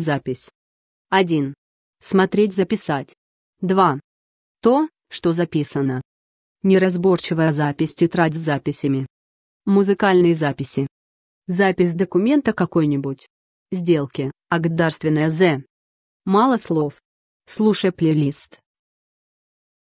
Запись. 1. Смотреть, записать. 2. То, что записано. Неразборчивая запись, тетрадь с записями. Музыкальные записи. Запись документа какой-нибудь. Сделки, агдарственная З. Мало слов. Слушай плейлист.